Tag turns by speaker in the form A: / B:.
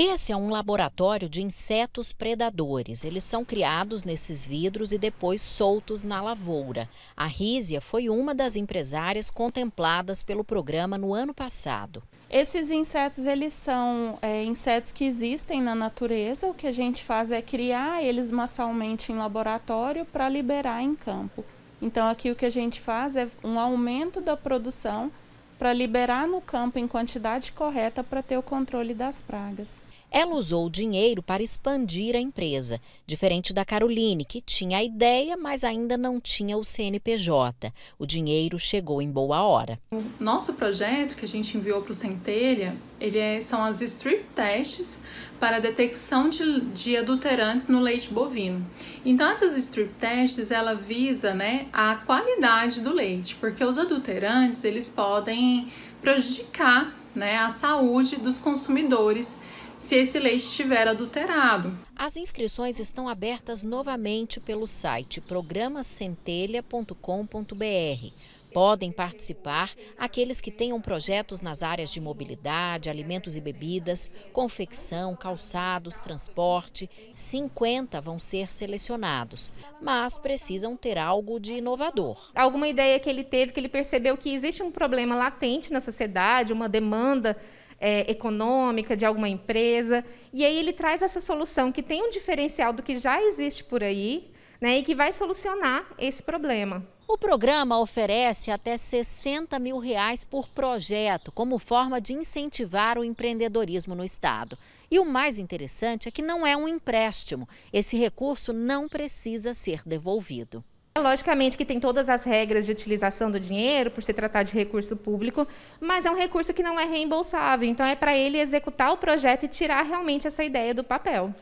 A: Esse é um laboratório de insetos predadores. Eles são criados nesses vidros e depois soltos na lavoura. A Rízia foi uma das empresárias contempladas pelo programa no ano passado.
B: Esses insetos, eles são é, insetos que existem na natureza. O que a gente faz é criar eles massalmente em laboratório para liberar em campo. Então, aqui o que a gente faz é um aumento da produção para liberar no campo em quantidade correta para ter o controle das
A: pragas. Ela usou o dinheiro para expandir a empresa, diferente da Caroline, que tinha a ideia, mas ainda não tinha o CNPJ. O dinheiro chegou em boa hora. O
C: nosso projeto que a gente enviou para o Centelha, ele é, são as strip tests para detecção de, de adulterantes no leite bovino. Então essas strip tests, ela visa, né, a qualidade do leite, porque os adulterantes, eles podem prejudicar, né, a saúde dos consumidores
A: se esse leite estiver adulterado. As inscrições estão abertas novamente pelo site programacentelha.com.br. Podem participar aqueles que tenham projetos nas áreas de mobilidade, alimentos e bebidas, confecção, calçados, transporte. 50 vão ser selecionados,
D: mas precisam ter algo de inovador. Alguma ideia que ele teve, que ele percebeu que existe um problema latente na sociedade, uma demanda é, econômica de alguma empresa. E aí ele traz essa solução que tem um diferencial do que já existe por aí né, e que vai solucionar esse problema. O programa oferece até 60
A: mil reais por projeto, como forma de incentivar o empreendedorismo no estado. E o mais interessante é que não é um empréstimo. Esse recurso não precisa ser devolvido.
D: Logicamente que tem todas as regras de utilização do dinheiro, por se tratar de recurso público, mas é um recurso que não é reembolsável. Então, é para ele executar o projeto e tirar realmente essa ideia do papel.